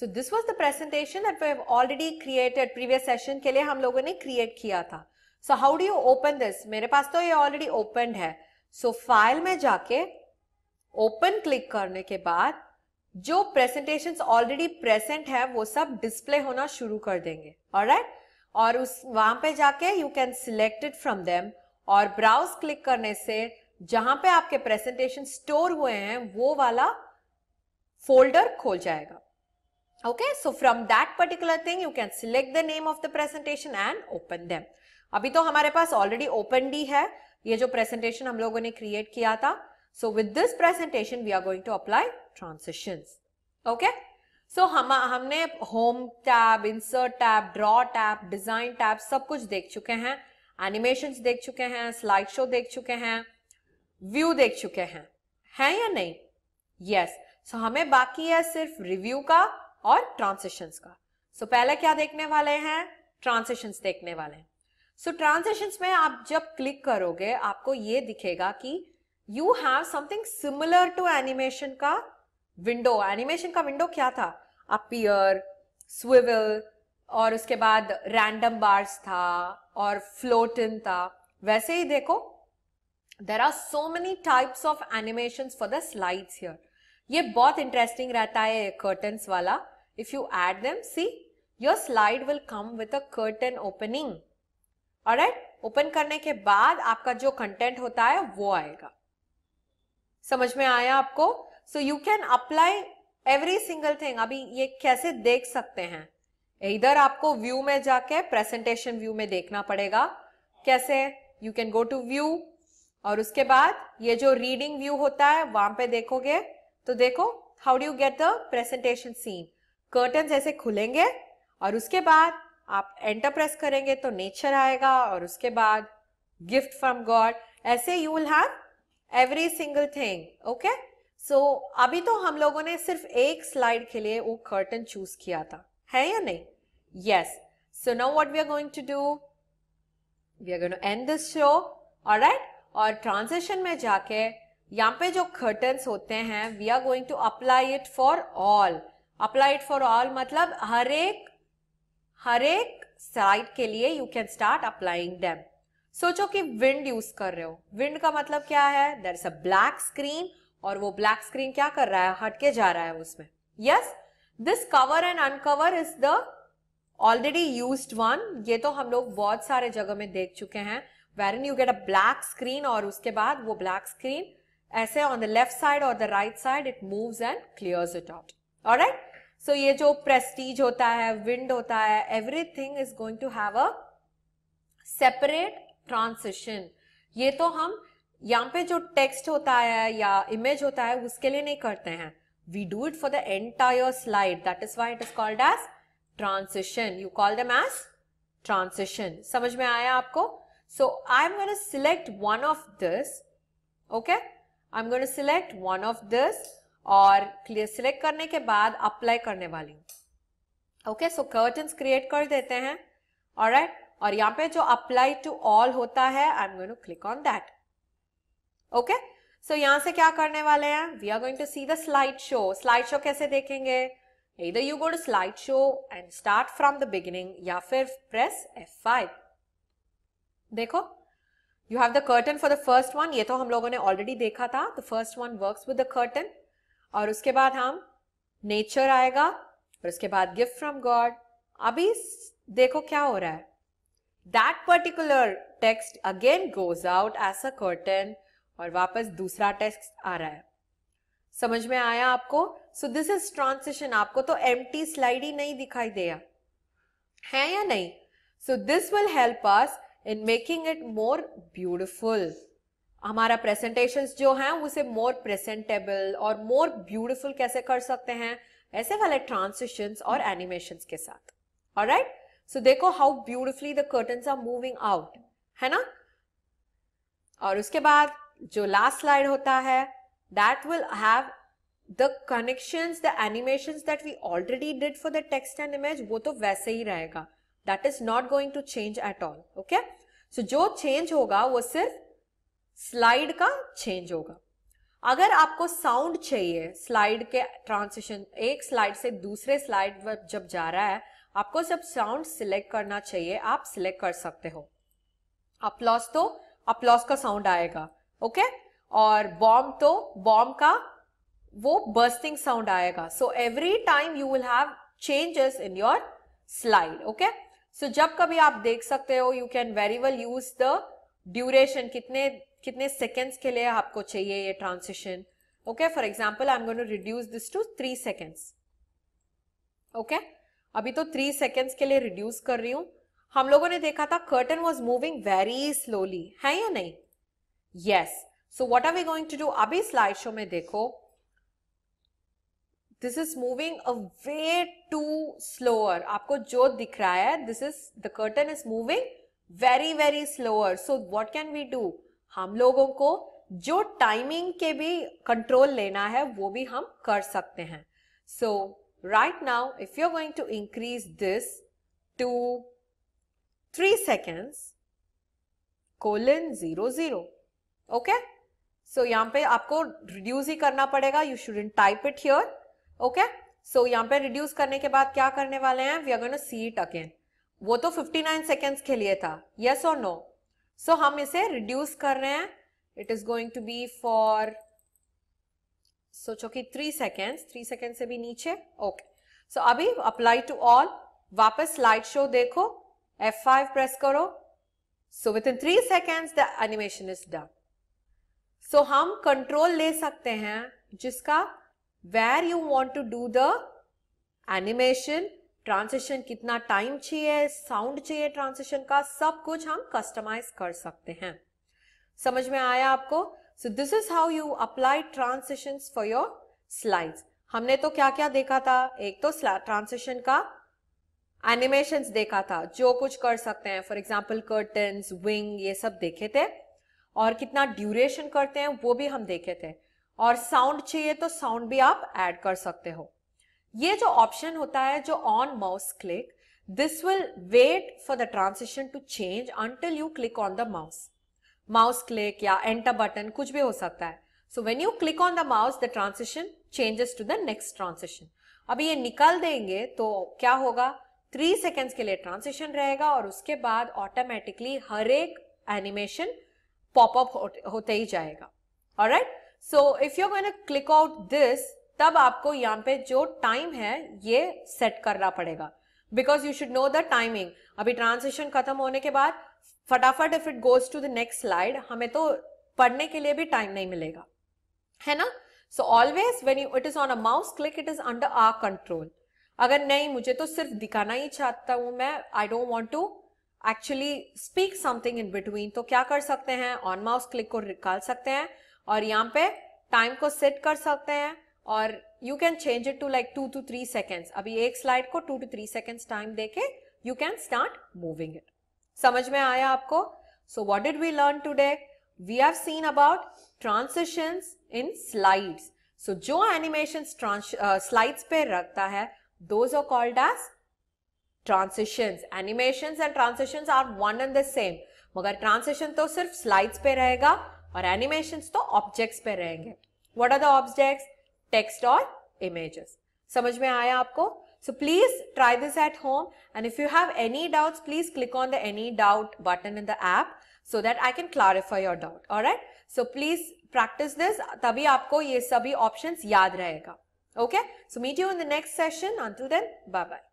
So this was the presentation that we have already created previous session के लिए हम लोगों ने क्रिएट किया था so how do you open this मेरे पास तो ये ऑलरेडी ओपन है सो so, फाइल में जाके ओपन क्लिक करने के बाद जो प्रेजेंटेशन ऑलरेडी प्रेजेंट है वो सब डिस्प्ले होना शुरू कर देंगे और right? और उस वहां पे जाके you can select it from them और ब्राउज क्लिक करने से जहां पे आपके प्रेजेंटेशन स्टोर हुए हैं वो वाला फोल्डर खोल जाएगा okay so from that particular thing you can select the name of the presentation and open them अभी तो हमारे पास ऑलरेडी ओपन डी है ये जो प्रेजेंटेशन हम लोगों ने क्रिएट किया था so with this presentation we are going to apply transition okay so हम हमने home tab insert tab draw tab design tab सब कुछ देख चुके हैं एनिमेशन देख चुके हैं स्लाइड शो देख चुके हैं व्यू देख चुके हैं हैं या नहीं यस yes. सो so, हमें बाकी है सिर्फ रिव्यू का और ट्रांसिशंस का सो so, पहले क्या देखने वाले हैं ट्रांसिशंस देखने वाले हैं सो so, ट्रांसिशंस में आप जब क्लिक करोगे आपको ये दिखेगा कि you have something similar to animation का विंडो एनिमेशन का विंडो क्या था अपियर स्विवल और उसके बाद रैंडम बार्स था और फ्लोटिन था वैसे ही देखो there are so many types of animation for the slides here ये बहुत इंटरेस्टिंग रहता है कर्टन्स वाला If you add them, see, your slide will come with a curtain opening. all right open karne ke baad aapka jo content hota hai wo aayega samajh mein aaya aapko so you can apply every single thing abhi ye kaise dekh sakte hain इधर आपको view में जाके presentation view में देखना पड़ेगा कैसे you can go to view और उसके बाद ये जो रीडिंग व्यू होता है वहां पे देखोगे तो देखो how do you get the presentation scene curtain ऐसे खुलेंगे और उसके बाद आप एंटर प्रेस करेंगे तो नेचर आएगा और उसके बाद गिफ्ट फ्रॉम गॉड ऐसे you will have every single thing okay so अभी तो हम लोगों ने सिर्फ एक स्लाइड के लिए वो कर्टन चूज किया था है या नहीं yes so no what we are going to do we are going to end this show right और ट्रांजेक्शन में जाके यहाँ पे जो कर्टन होते हैं we are going to apply it for all applied for all मतलब हर एक हर एक साइट के लिए you can start applying them सोचो कि विंड यूज कर रहे हो विंड का मतलब क्या है there is a black screen और वो ब्लैक स्क्रीन क्या कर रहा है हटके जा रहा है उसमें yes this cover and uncover is the already use one ये तो हम लोग बहुत सारे जगह में देख चुके हैं where in you get a black screen और उसके बाद वो ब्लैक स्क्रीन ऐसे ऑन द लेफ्ट साइड और the right side it move and clears it out right so so, ये जो प्रेस्टीज होता है विंड होता है everything is going to have a separate transition ये तो हम यहाँ पे जो टेक्स्ट होता है या इमेज होता है उसके लिए नहीं करते हैं we do it for the entire slide that is why it is called as transition you call them as transition समझ में आया आपको so I'm going to select one of this okay I'm going to select one of this और clear select करने के बाद apply करने वाली हूँ ओके सो कर्टन क्रिएट कर देते हैं और right? और यहाँ पे जो अप्लाई टू ऑल होता है I am going to click on that okay so यहां से क्या करने वाले हैं we are going to see the slide show slide show कैसे देखेंगे you go to slide show and start from the beginning या फिर press F5 देखो you have the curtain for the first one ये तो हम लोगों ने ऑलरेडी देखा था the first one work with the curtain और उसके बाद हम नेचर आएगा और उसके बाद गिफ्ट फ्रॉम गॉड अभी देखो क्या हो रहा है that particular text again goes out as a curtain और वापस दूसरा टेक्स्ट आ रहा है समझ में आया आपको सो दिस इज ट्रांसिशन आपको तो एम स्लाइड ही नहीं दिखाई दिया है या नहीं so this will help us in making it more beautiful हमारा प्रेजेंटेशंस जो हैं उसे मोर प्रेजेंटेबल और मोर ब्यूटीफुल कैसे कर सकते हैं ऐसे वाले ट्रांसिशंस और एनिमेशंस के साथ और राइट सो देखो how beautifully the curtains are moving out है ना और उसके बाद जो लास्ट स्लाइड होता है that will have the connections the animations that we already did for the text and image वो तो वैसे ही रहेगा that is not going to change at all okay so जो चेंज होगा वो सिर्फ स्लाइड का चेंज होगा अगर आपको साउंड चाहिए स्लाइड के ट्रांसिशन एक स्लाइड से दूसरे स्लाइड जब जा रहा है आपको जब साउंड सिलेक्ट करना चाहिए आप सिलेक्ट कर सकते हो अपलॉस तो अपलॉस का साउंड आएगा ओके और बॉम्ब तो बॉम्ब का वो बर्स्टिंग साउंड आएगा so every time you will have changes in your slide okay so जब कभी आप देख सकते हो you can very well use the duration कितने कितने सेकेंड्स के लिए आपको चाहिए ये transition okay for example I am going to reduce this to three seconds okay अभी तो थ्री सेकेंड्स के लिए रिड्यूस कर रही हूं हम लोगों ने देखा था curtain was moving very slowly है या नहीं yes so what are we going to do अभी स्लाइड शो में देखो this is moving a way too slower आपको जो दिख रहा है this is the curtain is moving very very slower so what can we do हम लोगों को जो टाइमिंग के भी कंट्रोल लेना है वो भी हम कर सकते हैं so right now if you are going to increase this to three seconds colon zero zero okay so यहां पे आपको रिड्यूस ही करना पड़ेगा you shouldn't type it here okay so यहां पे रिड्यूस करने के बाद क्या करने वाले हैं we are going to see it again वो तो 59 सेकेंड्स के लिए था यस और नो सो so, हम इसे रिड्यूस कर रहे हैं it is going to be for सोचो कि थ्री सेकेंड्स थ्री सेकेंड से भी नीचे ओके okay. सो so, अभी अप्लाई टू ऑल वापस स्लाइड शो देखो F5 प्रेस करो so within three seconds the animation is done so हम कंट्रोल ले सकते हैं जिसका where you want to do the animation transition कितना टाइम चाहिए साउंड चाहिए ट्रांसेशन का सब कुछ हम कस्टमाइज कर सकते हैं समझ में आया आपको so this is how you apply transition for your slides हमने तो क्या क्या देखा था एक तो ट्रांसिशन का एनिमेशन देखा था जो कुछ कर सकते हैं फॉर एग्जाम्पल कर्टन विंग ये सब देखे थे और कितना ड्यूरेशन करते हैं वो भी हम देखे थे और साउंड चाहिए तो साउंड भी आप ऐड कर सकते हो ये जो ऑप्शन होता है जो on mouse click this will wait for the transition to change until you click on the mouse mouse click या एंटर बटन कुछ भी हो सकता है so when you click on the mouse the transition changes to the next transition अभी ये निकाल देंगे तो क्या होगा थ्री सेकेंड्स के लिए ट्रांसिशन रहेगा और उसके बाद ऑटोमेटिकली हर एक एनिमेशन पॉपअप होते ही जाएगा और right so if you going click out this तब आपको यहाँ पे जो टाइम है ये सेट करना पड़ेगा because you should know the timing अभी ट्रांसेशन खत्म होने के बाद फटाफट if it goes to the next slide हमें तो पढ़ने के लिए भी टाइम नहीं मिलेगा है ना so always when you it is on a mouse click it is under our control अगर नहीं मुझे तो सिर्फ दिखाना ही चाहता हूं मैं I don't want to actually speak something in between तो क्या कर सकते हैं ऑन माउस क्लिक को निकाल सकते हैं और यहाँ पे टाइम को सेट कर सकते हैं और you can change it to like two two three seconds अभी एक स्लाइड को two two three seconds time देके you can start moving it समझ में आया आपको so what did we learn today we have seen about transition in slides सो जो एनिमेशन स्लाइड्स uh, पे रखता है those are called as transitions animation and transition are one and the same मगर ट्रांसिशन तो सिर्फ स्लाइड्स पे रहेगा और एनिमेशन तो ऑब्जेक्ट्स पे रहेंगे what are the objects text और इमेजेस समझ में आया आपको so please try this at home and if you have any doubts please click on the any doubt button in the app so that I can clarify your doubt और right so please practice this तभी आपको ये सभी option याद रहेगा okay so meet you in the next session until then bye bye